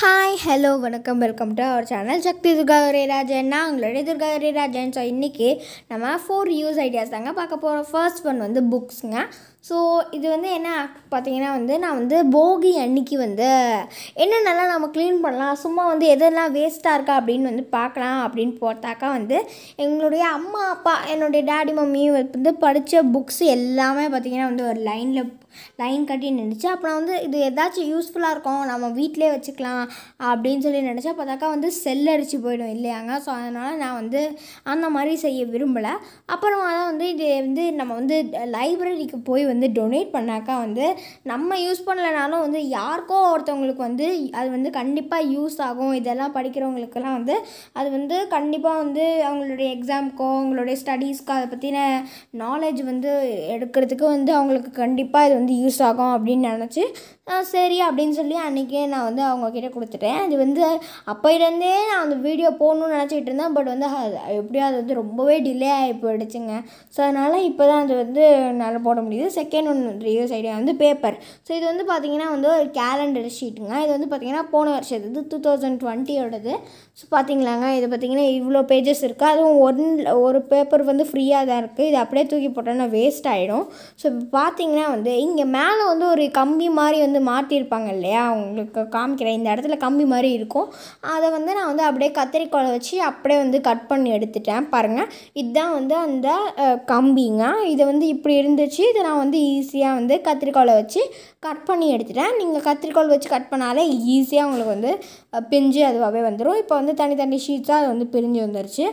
hi hello வணக்கம் welcome to our channel Sakthi Durga Rajan நான் உங்களுடைய துர்கா ராஜன் ஸோ இன்றைக்கி நம்ம ஃபோர் யூஸ் ஐடியாஸ் தாங்க பார்க்க போகிறோம் ஃபர்ஸ்ட் ஒன் வந்து புக்ஸுங்க ஸோ இது வந்து என்ன ஆக்ட் வந்து நான் வந்து போகி அன்னைக்கு வந்து என்னென்னலாம் நம்ம க்ளீன் பண்ணலாம் சும்மா வந்து எதெல்லாம் வேஸ்ட்டாக இருக்கா அப்படின்னு வந்து பார்க்கலாம் அப்படின்னு போட்டாக்கா வந்து எங்களுடைய அம்மா அப்பா என்னுடைய டேடி மம்மி வந்து படித்த புக்ஸ் எல்லாமே பார்த்திங்கன்னா வந்து ஒரு லைனில் லைன் கட்டி நினச்சி அப்புறம் வந்து இது எதாச்சும் யூஸ்ஃபுல்லாக இருக்கும் நம்ம வீட்டிலே வச்சுக்கலாம் அப்படின்னு சொல்லி நினச்சா பார்த்தாக்கா வந்து செல் அடித்து போயிடும் இல்லையாங்க ஸோ அதனால் நான் வந்து அந்த மாதிரி செய்ய விரும்பலை அப்புறமா தான் வந்து இது வந்து நம்ம வந்து லைப்ரரிக்கு போய் வந்து டொனேட் பண்ணாக்கா வந்து நம்ம யூஸ் பண்ணலனாலும் வந்து யாருக்கோ ஒருத்தவங்களுக்கு வந்து அது வந்து கண்டிப்பாக யூஸ் ஆகும் இதெல்லாம் படிக்கிறவங்களுக்கெல்லாம் வந்து அது வந்து கண்டிப்பாக வந்து அவங்களுடைய எக்ஸாமுக்கோ அவங்களுடைய ஸ்டடீஸ்க்கோ அதை பற்றின நாலேஜ் வந்து எடுக்கிறதுக்கு வந்து அவங்களுக்கு கண்டிப்பாக இது வந்து யூஸ் ஆகும் அப்படின்னு நினச்சி சரி அப்படின்னு சொல்லி அன்றைக்கே நான் வந்து அவங்கக்கிட்ட கொடுத்துட்டேன் அது வந்து அப்போயிலேருந்தே நான் அந்த வீடியோ போகணுன்னு நினச்சிக்கிட்டு இருந்தேன் பட் வந்து அது எப்படியோ அது வந்து ரொம்பவே டிலே ஆகி போயிடுச்சுங்க ஸோ அதனால் இப்போ தான் அது வந்து நல்லா போட முடியுது செகண்ட் ஒன் ரிவ்யூஸ் ஐடியா வந்து பேப்பர் ஸோ இது வந்து பார்த்திங்கன்னா வந்து ஒரு கேலண்டர் ஷீட்டுங்க இது வந்து பார்த்திங்கன்னா போன வருஷம் இது டூ தௌசண்ட் டுவெண்ட்டியோடது ஸோ பார்த்திங்களாங்க இது பார்த்திங்கன்னா இவ்வளோ பேஜஸ் இருக்குது அதுவும் ஒன் ஒரு பேப்பர் வந்து ஃப்ரீயாக தான் இருக்குது இது அப்படியே தூக்கி போட்டோன்னா வேஸ்ட் ஆகிடும் ஸோ இப்போ பார்த்திங்கன்னா வந்து இங்கே மேலே வந்து ஒரு கம்பி மாதிரி வந்து வந்து மாட்டியிருப்பாங்க இல்லையா அவங்களுக்கு காமிக்கிறேன் இந்த இடத்துல கம்பி மாதிரி இருக்கும் அதை வந்து நான் வந்து அப்படியே கத்திரிக்கோளை வச்சு அப்படியே வந்து கட் பண்ணி எடுத்துட்டேன் பாருங்கள் இதுதான் வந்து அந்த கம்பிங்க இது வந்து இப்படி இருந்துச்சு இதை நான் வந்து ஈஸியாக வந்து கத்திரிக்கோளை வச்சு கட் பண்ணி எடுத்துட்டேன் நீங்கள் கத்திரிக்கோள் வச்சு கட் பண்ணாலே ஈஸியாக உங்களுக்கு வந்து பிஞ்சு அதுவாகவே வந்துடும் இப்போ வந்து தனித்தனி ஷீட்ஸாக அது வந்து பிரிஞ்சு வந்துருச்சு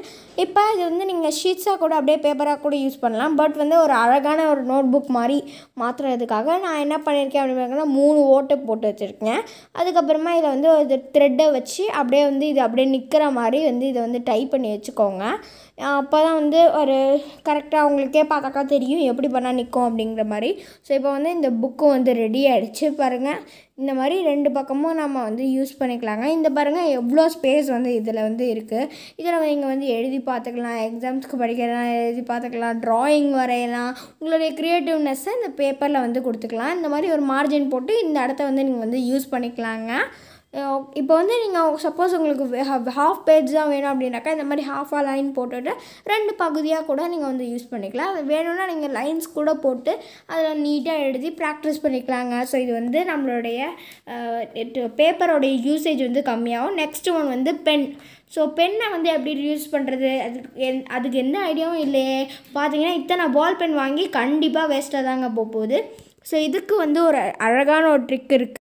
இப்போ இது வந்து நீங்கள் ஷீட்ஸாக கூட அப்படியே பேப்பராக கூட யூஸ் பண்ணலாம் பட் வந்து ஒரு அழகான ஒரு நோட் புக் மாதிரி மாற்றுறதுக்காக நான் என்ன பண்ணியிருக்கேன் அப்படின்னு பார்த்தீங்கன்னா மூணு ஓட்டை போட்டு வச்சுருக்கேன் அதுக்கப்புறமா இதில் வந்து ஒரு த்ரெட்டை வச்சு அப்படியே வந்து இது அப்படியே நிற்கிற மாதிரி வந்து இதை வந்து டைப் பண்ணி வச்சுக்கோங்க அப்போ தான் வந்து ஒரு கரெக்டாக உங்களுக்கே பார்த்தாக்கா தெரியும் எப்படி பண்ணால் நிற்கும் அப்படிங்கிற மாதிரி ஸோ இப்போ வந்து இந்த புக்கு வந்து ரெடி வெளியே ஆகிடுச்சு பாருங்கள் இந்த மாதிரி ரெண்டு பக்கமும் நம்ம வந்து யூஸ் பண்ணிக்கலாங்க இந்த பாருங்கள் எவ்வளோ ஸ்பேஸ் வந்து இதில் வந்து இருக்குது இதில் நீங்கள் வந்து எழுதி பார்த்துக்கலாம் எக்ஸாம்ஸ்க்கு படிக்கலாம் எழுதி பார்த்துக்கலாம் ட்ராயிங் வரையலாம் உங்களுடைய க்ரியேட்டிவ்னஸ்ஸை இந்த பேப்பரில் வந்து கொடுத்துக்கலாம் இந்த மாதிரி ஒரு மார்ஜின் போட்டு இந்த இடத்த வந்து நீங்கள் வந்து யூஸ் பண்ணிக்கலாங்க இப்போ வந்து நீங்கள் சப்போஸ் உங்களுக்கு ஹாஃப் பேஜ் தான் வேணும் அப்படின்னாக்கா இந்த மாதிரி ஹாஃபாக லைன் போட்டுட்டு ரெண்டு பகுதியாக கூட நீங்கள் வந்து யூஸ் பண்ணிக்கலாம் அது வேணும்னா நீங்கள் லைன்ஸ் கூட போட்டு அதில் நீட்டாக எழுதி ப்ராக்டிஸ் பண்ணிக்கலாங்க ஸோ இது வந்து நம்மளுடைய பேப்பரோடைய யூசேஜ் வந்து கம்மியாகும் நெக்ஸ்ட் ஒன் வந்து பென் ஸோ பெண்ணை வந்து எப்படி யூஸ் பண்ணுறது அதுக்கு என் அதுக்கு என்ன ஐடியாவும் இல்லையே பார்த்தீங்கன்னா இத்தனை பால் பென் வாங்கி கண்டிப்பாக வேஸ்ட்டாக தாங்க போக போகுது ஸோ இதுக்கு வந்து ஒரு அழகான ஒரு ட்ரிக் இருக்குது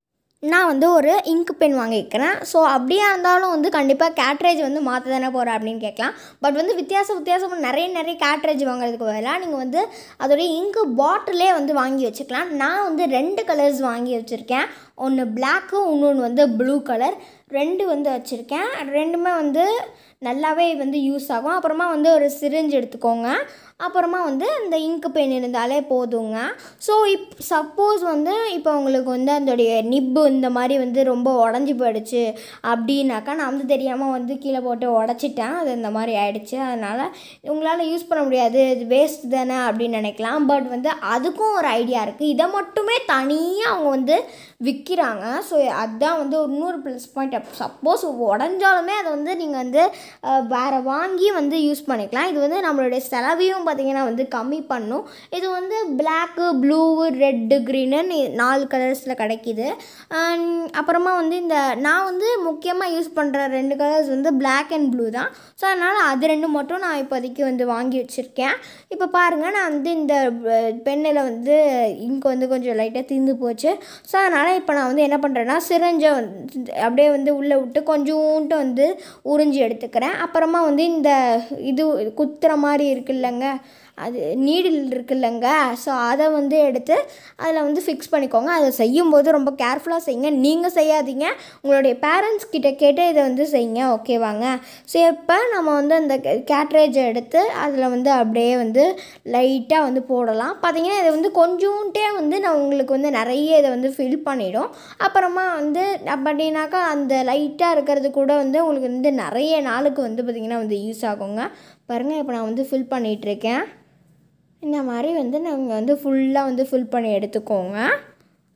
நான் வந்து ஒரு இங்க் பென் வாங்கிக்கிறேன் ஸோ அப்படியே இருந்தாலும் வந்து கண்டிப்பாக கேட்ரேஜ் வந்து மாற்ற தானே போகிறேன் அப்படின்னு கேட்கலாம் பட் வந்து வித்தியாசம் வித்தியாசம் நிறைய நிறைய கேட்ரேஜ் வாங்குறதுக்கு பதிலாக நீங்கள் வந்து அதோடைய இங்கு பாட்டிலே வந்து வாங்கி வச்சுக்கலாம் நான் வந்து ரெண்டு கலர்ஸ் வாங்கி வச்சுருக்கேன் ஒன்று பிளாக்கு இன்னொன்று வந்து ப்ளூ கலர் ரெண்டு வந்து வச்சுருக்கேன் ரெண்டுமே வந்து நல்லாவே வந்து யூஸ் ஆகும் அப்புறமா வந்து ஒரு சிரிஞ்சு எடுத்துக்கோங்க அப்புறமா வந்து அந்த இங்கு பென் இருந்தாலே போதுங்க ஸோ இப் சப்போஸ் வந்து இப்போ உங்களுக்கு வந்து அதோடைய நிப்பு இந்த மாதிரி வந்து ரொம்ப உடஞ்சி போயிடுச்சு அப்படின்னாக்கா நான் வந்து தெரியாமல் வந்து கீழே போட்டு உடச்சிட்டேன் அது இந்த மாதிரி ஆகிடுச்சு அதனால் உங்களால் யூஸ் பண்ண முடியாது இது வேஸ்ட் தானே அப்படின்னு நினைக்கலாம் பட் வந்து அதுக்கும் ஒரு ஐடியா இருக்குது இதை மட்டுமே தனியாக அவங்க வந்து விற்கிறாங்க ஸோ அதுதான் வந்து ஒரு இன்னொரு ப்ளஸ் பாயிண்ட் சப்போஸ் உடஞ்சாலுமே அதை வந்து நீங்கள் வந்து வேறு வாங்கி வந்து யூஸ் பண்ணிக்கலாம் இது வந்து நம்மளுடைய செலவையும் பார்த்திங்கன்னா வந்து கம்மி பண்ணும் இது வந்து பிளாக்கு ப்ளூ ரெட்டு க்ரீனு நாலு கலர்ஸில் கிடைக்கிது அப்புறமா வந்து இந்த நான் வந்து முக்கியமாக யூஸ் பண்ணுற ரெண்டு கலர்ஸ் வந்து பிளாக் அண்ட் ப்ளூ தான் ஸோ அதனால் அது ரெண்டு மட்டும் நான் இப்போதைக்கு வந்து வாங்கி வச்சுருக்கேன் இப்போ பாருங்கள் நான் வந்து இந்த பெண்ணில் வந்து இங்கு வந்து கொஞ்சம் லைட்டாக தீர்ந்து போச்சு ஸோ அதனால் இப்போ நான் வந்து என்ன பண்ணுறேன்னா சிரஞ்சை வந்து அப்படியே வந்து உள்ளே விட்டு கொஞ்சோண்டு வந்து உறிஞ்சி எடுத்துக்கிறேன் அப்புறமா வந்து இந்த இது குத்துற மாதிரி இருக்குல்லங்க அது நீடில் இருக்குல்லங்க ஸோ அதை வந்து எடுத்து அதில் வந்து ஃபிக்ஸ் பண்ணிக்கோங்க அதை செய்யும்போது ரொம்ப கேர்ஃபுல்லாக செய்யுங்க நீங்கள் செய்யாதீங்க உங்களுடைய பேரண்ட்ஸ் கிட்ட கேட்டு இதை வந்து செய்யுங்க ஓகேவாங்க ஸோ இப்போ நம்ம வந்து அந்த கேட்ரேஜை எடுத்து அதில் வந்து அப்படியே வந்து லைட்டாக வந்து போடலாம் பார்த்தீங்கன்னா இதை வந்து கொஞ்சோண்டே வந்து நான் உங்களுக்கு வந்து நிறைய இதை வந்து ஃபில் பண்ணிவிடும் அப்புறமா வந்து அப்படின்னாக்கா அந்த லைட்டாக இருக்கிறது கூட வந்து உங்களுக்கு வந்து நிறைய நாளுக்கு வந்து பார்த்திங்கன்னா வந்து யூஸ் ஆகுங்க பாருங்கள் இப்போ நான் வந்து ஃபில் பண்ணிகிட்ருக்கேன் இந்த மாதிரி வந்து நாங்கள் வந்து ஃபுல்லாக வந்து ஃபில் பண்ணி எடுத்துக்கோங்க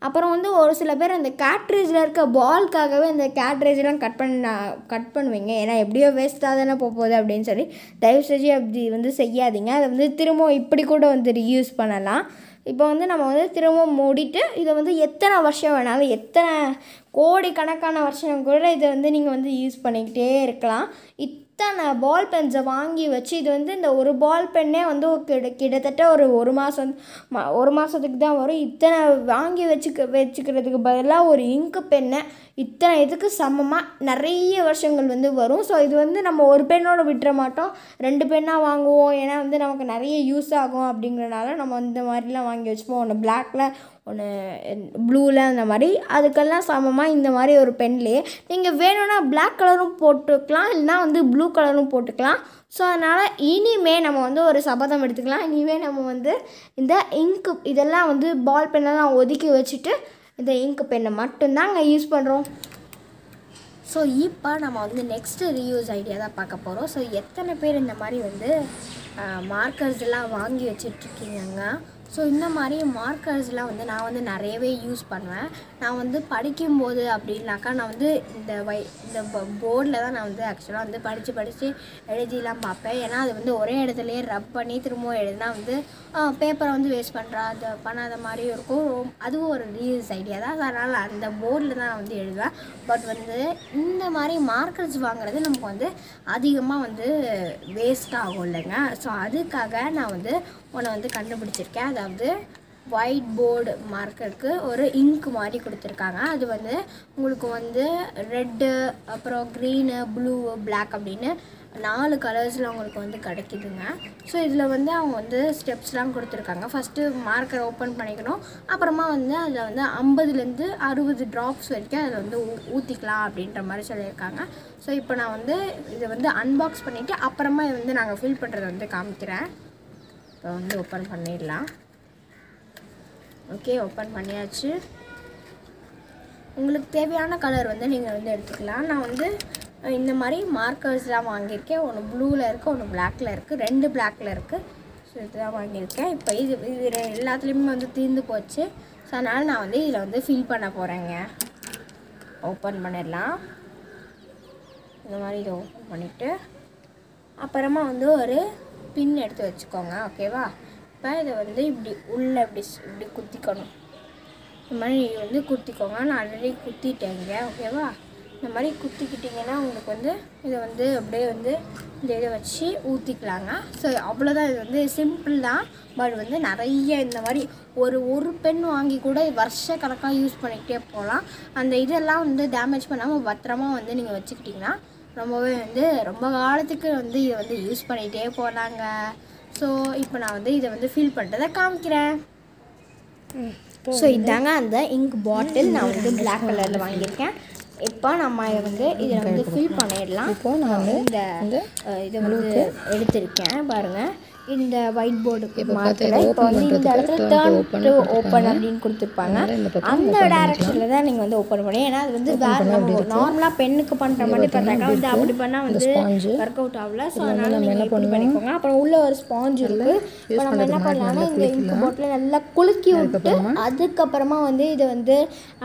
அப்புறம் வந்து ஒரு சில பேர் அந்த கேட்ரேஜில் இருக்க பால்க்காகவே அந்த கேட்ரேஜெலாம் கட் பண்ண கட் பண்ணுவீங்க ஏன்னா எப்படியோ வேஸ்ட்டாக தானே போக போகுது அப்படின்னு சொல்லி தயவு செஞ்சு அப்படி வந்து செய்யாதீங்க அதை வந்து திரும்பவும் இப்படி கூட வந்து ரீயூஸ் பண்ணலாம் இப்போ வந்து நம்ம வந்து திரும்பவும் மூடிட்டு இதை வந்து எத்தனை வருஷம் வேணாலும் எத்தனை கோடி கணக்கான வருஷம் கூட இதை வந்து நீங்கள் வந்து யூஸ் பண்ணிக்கிட்டே இருக்கலாம் இத் இத்தனை பால் பென்ஸை வாங்கி வச்சு இது வந்து இந்த ஒரு பால் பென்னே வந்து கிட கிட்டத்தட்ட ஒரு ஒரு மாதம் ஒரு மாதத்துக்கு தான் வரும் இத்தனை வாங்கி வச்சுக்க வச்சுக்கிறதுக்கு பதிலாக ஒரு இங்கு பெண்ணை இத்தனை இதுக்கு சமமாக நிறைய வருஷங்கள் வந்து வரும் ஸோ இது வந்து நம்ம ஒரு பெண்ணோடு விட்டுற மாட்டோம் ரெண்டு பெண்ணாக வாங்குவோம் ஏன்னா வந்து நமக்கு நிறைய யூஸ் ஆகும் அப்படிங்கிறனால நம்ம இந்த மாதிரிலாம் வாங்கி வச்சுப்போம் ஒன்று பிளாக்கில் ஒன்று ப்ளூவில் அந்த மாதிரி அதுக்கெல்லாம் சமமாக இந்த மாதிரி ஒரு பென்லேயே நீங்கள் வேணும்னா பிளாக் கலரும் போட்டுக்கலாம் இல்லைனா வந்து ப்ளூ கலரும் போட்டுக்கலாம் ஸோ அதனால் இனிமே நம்ம வந்து ஒரு சபதம் எடுத்துக்கலாம் இனிமே நம்ம வந்து இந்த இங்கு இதெல்லாம் வந்து பால் பெண்ணெல்லாம் ஒதுக்கி வச்சுட்டு இந்த இங்கு பெண்ணை மட்டும்தாங்க யூஸ் பண்ணுறோம் ஸோ இப்போ நம்ம வந்து நெக்ஸ்ட்டு ரீயூஸ் ஐடியா தான் பார்க்க போகிறோம் ஸோ எத்தனை பேர் இந்த மாதிரி வந்து மார்க்கர்ஸ் எல்லாம் வாங்கி வச்சுட்ருக்கீங்க ஸோ இந்த மாதிரி மார்க்கர்ஸ்லாம் வந்து நான் வந்து நிறையவே யூஸ் பண்ணுவேன் நான் வந்து படிக்கும்போது அப்படின்னாக்கா நான் வந்து இந்த வை இந்த போர்டில் தான் நான் வந்து ஆக்சுவலாக வந்து படித்து படித்து எழுதிலாம் பார்ப்பேன் ஏன்னா அது வந்து ஒரே இடத்துலையே ரப் பண்ணி திரும்பவும் எழுதினா வந்து பேப்பரை வந்து வேஸ்ட் பண்ணுறா அது பண்ணாத மாதிரியும் இருக்கும் அதுவும் ஒரு ரீல்ஸ் ஐடியா தான் அதனால் அந்த போர்டில் தான் நான் வந்து எழுதுவேன் பட் வந்து இந்த மாதிரி மார்க்கர்ஸ் வாங்குறது நமக்கு வந்து அதிகமாக வந்து வேஸ்ட் ஆகும் இல்லைங்க ஸோ அதுக்காக நான் வந்து உன்னை வந்து கண்டுபிடிச்சிருக்கேன் அதை அதாவது ஒயிட் போர்டு மார்க்கருக்கு ஒரு இங்க் மாதிரி கொடுத்துருக்காங்க அது வந்து உங்களுக்கு வந்து ரெட்டு அப்புறம் க்ரீனு ப்ளூ பிளாக் அப்படின்னு நாலு கலர்ஸில் அவங்களுக்கு வந்து கிடைக்கிதுங்க ஸோ இதில் வந்து அவங்க வந்து ஸ்டெப்ஸ்லாம் கொடுத்துருக்காங்க ஃபஸ்ட்டு மார்க்கர் ஓப்பன் பண்ணிக்கணும் அப்புறமா வந்து அதில் வந்து ஐம்பதுலேருந்து அறுபது ட்ராப்ஸ் வரைக்கும் அதில் வந்து ஊற்றிக்கலாம் அப்படின்ற மாதிரி சொல்லியிருக்காங்க ஸோ இப்போ நான் வந்து இதை வந்து அன்பாக்ஸ் பண்ணிவிட்டு அப்புறமா வந்து நாங்கள் ஃபில் பண்ணுறதை வந்து காமிக்கிறேன் இப்போ வந்து ஓப்பன் பண்ணிடலாம் ஓகே ஓப்பன் பண்ணியாச்சு உங்களுக்கு தேவையான கலர் வந்து நீங்கள் வந்து எடுத்துக்கலாம் நான் வந்து இந்த மாதிரி மார்க்கர்ஸ்லாம் வாங்கியிருக்கேன் ஒன்று ப்ளூவில் இருக்குது ஒன்று பிளாக்கில் இருக்குது ரெண்டு பிளாக்கில் இருக்குது ஸோ இதுதான் வாங்கியிருக்கேன் இப்போ இது இது எல்லாத்துலேயுமே வந்து தீர்ந்து போச்சு ஸோ அதனால் நான் வந்து இதில் வந்து ஃபில் பண்ண போகிறேங்க ஓப்பன் பண்ணிடலாம் இந்த மாதிரி இதை ஓப்பன் பண்ணிவிட்டு அப்புறமா வந்து ஒரு பின் எடுத்து வச்சுக்கோங்க ஓகேவா இப்போ இதை வந்து இப்படி உள்ளே இப்படி இப்படி குத்திக்கணும் இந்த மாதிரி நீங்கள் வந்து குத்திக்கோங்க நான் ஆல்ரெடி குத்திட்டேங்க ஓகேவா இந்த மாதிரி குத்திக்கிட்டிங்கன்னா உங்களுக்கு வந்து இதை வந்து அப்படியே வந்து இந்த இதை வச்சு ஊற்றிக்கலாங்க ஸோ அவ்வளோதான் இது வந்து சிம்பிள் தான் பட் வந்து நிறைய இந்த மாதிரி ஒரு ஒரு பெண் வாங்கி கூட வருஷ கணக்காக யூஸ் பண்ணிக்கிட்டே போகலாம் அந்த இதெல்லாம் வந்து டேமேஜ் பண்ணாமல் பத்திரமா வந்து நீங்கள் வச்சுக்கிட்டிங்கன்னா ரொம்பவே வந்து ரொம்ப காலத்துக்கு வந்து இதை வந்து யூஸ் பண்ணிகிட்டே போகலாங்க ஸோ இப்போ நான் வந்து இதை வந்து ஃபில் பண்ணுறதை காமிக்கிறேன் ஸோ இதாங்க அந்த இங்க் பாட்டில் நான் வந்து பிளாக் கலரில் வாங்கியிருக்கேன் இப்போ நம்ம இதை வந்து இதில் வந்து ஃபில் பண்ணிடலாம் இப்போ நான் வந்து இந்த இதை வந்து எடுத்திருக்கேன் பாருங்கள் இந்த ஒயிட் போர்டுக்கு மாற்றல இப்போ வந்து இந்த இடத்துல டேர்ன் டு ஓப்பன் அப்படின்னு கொடுத்துருப்பாங்க அந்த டேரக்ஷனில் தான் நீங்கள் வந்து ஓப்பன் பண்ணி ஏன்னா அது வந்து வேறு நம்ம நார்மலாக பெண்ணுக்கு பண்ணுற மாதிரி பார்த்தாக்கா வந்து அப்படி பண்ணால் வந்து ஒர்க் அவுட் ஆகல ஸோ அதனால் நீங்கள் இப்படி பண்ணிக்கோங்க அப்புறம் உள்ள ஒரு ஸ்பாஞ்ச் இருக்கு இப்போ நம்ம என்ன பண்ணலாம்னா இந்த இங்க் போட்டில் நல்லா குலுக்கி விட்டு அதுக்கப்புறமா வந்து இதை வந்து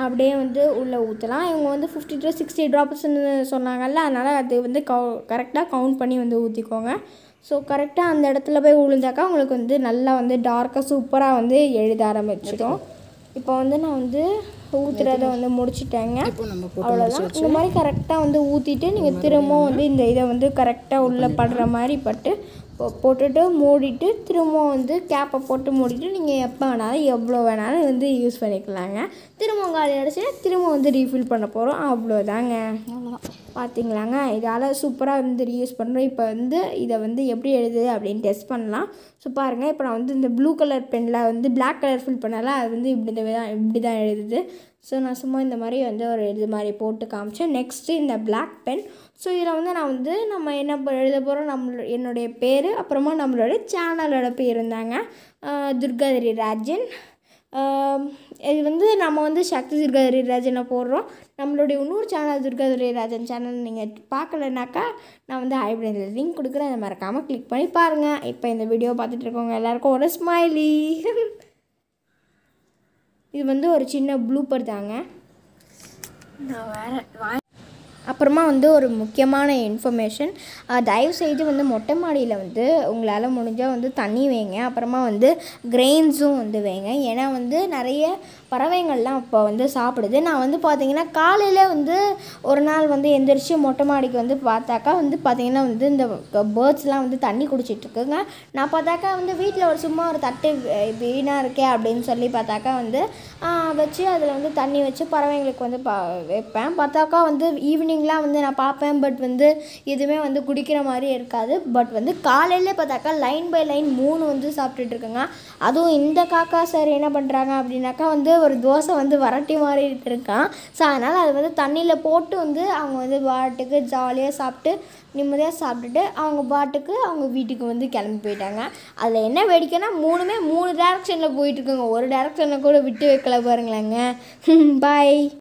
அப்படியே வந்து உள்ளே ஊற்றலாம் இவங்க வந்து ஃபிஃப்டி டு சிக்ஸ்டி ட்ராப்ஸ்ன்னு சொன்னாங்கல்ல அதனால் அது வந்து கவு கரெக்டாக கவுண்ட் பண்ணி வந்து ஊற்றிக்கோங்க ஸோ கரெக்டாக அந்த இடத்துல போய் விழுந்தாக்கா உங்களுக்கு வந்து நல்லா வந்து டார்க்காக சூப்பராக வந்து எழுத ஆரம்பிச்சிடும் இப்போ வந்து நான் வந்து ஊற்றுறத வந்து முடிச்சிட்டேங்க அவ்வளோதான் இந்த மாதிரி கரெக்டாக வந்து ஊற்றிட்டு நீங்கள் திரும்பவும் வந்து இந்த இதை வந்து கரெக்டாக உள்ளே படுற மாதிரி பட்டு போட்டுட்டு மூடிட்டு திரும்பவும் வந்து கேப்பை போட்டு மூடிட்டு நீங்கள் எப்போ வேணாலும் எவ்வளோ வேணாலும் வந்து யூஸ் பண்ணிக்கலாங்க திரும்ப காலி அடிச்சுன்னா திரும்ப வந்து ரீஃபில் பண்ண போகிறோம் அவ்வளோதாங்க அவ்வளோதான் பார்த்திங்களாங்க இதால் சூப்பராக வந்து ரீயூஸ் பண்ணுறோம் இப்போ வந்து இதை வந்து எப்படி எழுதுது அப்படின்னு டெஸ்ட் பண்ணலாம் ஸோ பாருங்கள் இப்போ நான் வந்து இந்த ப்ளூ கலர் பெனில் வந்து பிளாக் கலர் ஃபில் பண்ணலாம் அது வந்து இப்படி தான் இப்படி தான் எழுதுது ஸோ நான் சும்மா இந்த மாதிரி வந்து ஒரு இது மாதிரி போட்டு காமிச்சேன் நெக்ஸ்ட்டு இந்த பிளாக் பென் ஸோ இதில் வந்து நான் வந்து நம்ம என்ன எழுத போகிறோம் நம்மளோட என்னுடைய பேர் அப்புறமா நம்மளோட சேனலோட பேர் இருந்தாங்க துர்காதிரி ராஜன் இது வந்து நம்ம வந்து சக்தி துர்காதுரை ராஜனை போடுறோம் நம்மளுடைய இன்னொரு சேனல் துர்காதுரை ராஜன் சேனல் நீங்கள் பார்க்கலனாக்கா நான் வந்து ஐப்ரைனில் லிங்க் கொடுக்குறேன் அதை மறக்காமல் கிளிக் பண்ணி பாருங்கள் இப்போ இந்த வீடியோ பார்த்துட்டு இருக்கவங்க எல்லாேருக்கும் ஒரு ஸ்மைலி இது வந்து ஒரு சின்ன ப்ளூப்பர் தாங்க நான் வேறு அப்புறமா வந்து ஒரு முக்கியமான இன்ஃபர்மேஷன் தயவு செய்து வந்து மொட்டை மாடியில் வந்து உங்களால் முடிஞ்சால் வந்து தண்ணி வைங்க அப்புறமா வந்து கிரெயின்ஸும் வந்து வைங்க ஏன்னா வந்து நிறைய பறவைங்கள்லாம் இப்போ வந்து சாப்பிடுது நான் வந்து பார்த்திங்கன்னா காலையில் வந்து ஒரு நாள் வந்து எந்திரிச்சு மொட்டை மாடிக்கு வந்து பார்த்தாக்கா வந்து பார்த்திங்கன்னா வந்து இந்த பேர்ட்ஸ்லாம் வந்து தண்ணி குடிச்சிட்ருக்குங்க நான் பார்த்தாக்கா வந்து வீட்டில் ஒரு சும்மா ஒரு தட்டு வீணாக இருக்கே அப்படின்னு சொல்லி பார்த்தாக்கா வந்து வச்சு அதில் வந்து தண்ணி வச்சு பறவைங்களுக்கு வந்து பா வைப்பேன் பார்த்தாக்கா வந்து ஈவினிங்லாம் வந்து நான் பார்ப்பேன் பட் வந்து எதுவுமே வந்து குடிக்கிற மாதிரி இருக்காது பட் வந்து காலையிலே பார்த்தாக்கா லைன் பை லைன் மூணு வந்து சாப்பிட்டுட்ருக்குங்க அதுவும் இந்த காக்கா சார் என்ன பண்ணுறாங்க அப்படின்னாக்கா வந்து ஒரு தோசை வந்து வரட்டி மாறிட்டு இருக்கான் ஸோ அதனால் அது வந்து தண்ணியில் போட்டு வந்து அவங்க வந்து பாட்டுக்கு ஜாலியாக சாப்பிட்டு நிம்மதியாக சாப்பிட்டுட்டு அவங்க பாட்டுக்கு அவங்க வீட்டுக்கு வந்து கிளம்பி போயிட்டாங்க அதில் என்ன வேடிக்கைன்னா மூணுமே மூணு டேரக்ஷனில் போயிட்டுருக்குங்க ஒரு டேரக்ஷனில் கூட விட்டு வைக்கல பாருங்களேங்க பாய்